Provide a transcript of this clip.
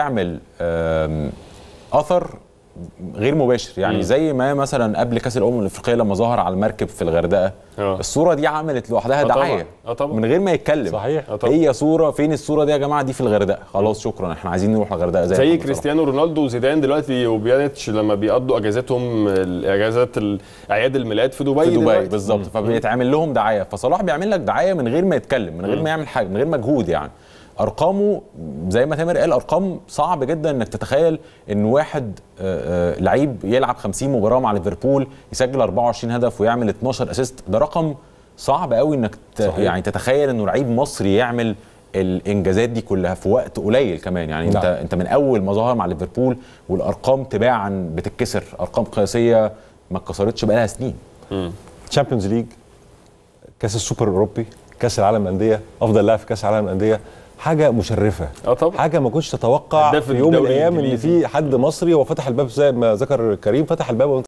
تعمل اثر غير مباشر يعني زي ما مثلا قبل كاس الامم الافريقيه لما ظهر على المركب في الغردقه آه. الصوره دي عملت لوحدها آه دعايه آه من غير ما يتكلم صحيح أطبع. هي صوره فين الصوره دي يا جماعه دي في الغردقه خلاص شكرا احنا عايزين نروح الغردقه زي, زي كريستيانو رونالدو وزيدان دلوقتي وبيانيتش لما بيقضوا اجازتهم اجازات اعياد الميلاد في دبي في دبي بالظبط فبيتعمل لهم دعايه فصلاح بيعمل لك دعايه من غير ما يتكلم من غير ما يعمل حاجه من غير مجهود يعني ارقامه زي ما تامر قال ارقام صعب جدا انك تتخيل ان واحد آه، آه، لعيب يلعب 50 مباراه مع ليفربول يسجل 24 هدف ويعمل 12 اسيست ده رقم صعب قوي انك صحيح. يعني تتخيل انه لعيب مصري يعمل الانجازات دي كلها في وقت قليل كمان يعني انت نعم. انت من اول ما ظهر مع ليفربول والارقام تباعا بتتكسر ارقام قياسيه ما اتكسرتش بقالها سنين تشامبيونز ليج كاس السوبر الاوروبي كاس العالم الانديه افضل لاعب في كاس العالم الانديه حاجه مشرفه اه طبعا حاجه ما كنتش تتوقع في يوم من الايام ان في حد مصري هو فتح الباب زي ما ذكر كريم فتح الباب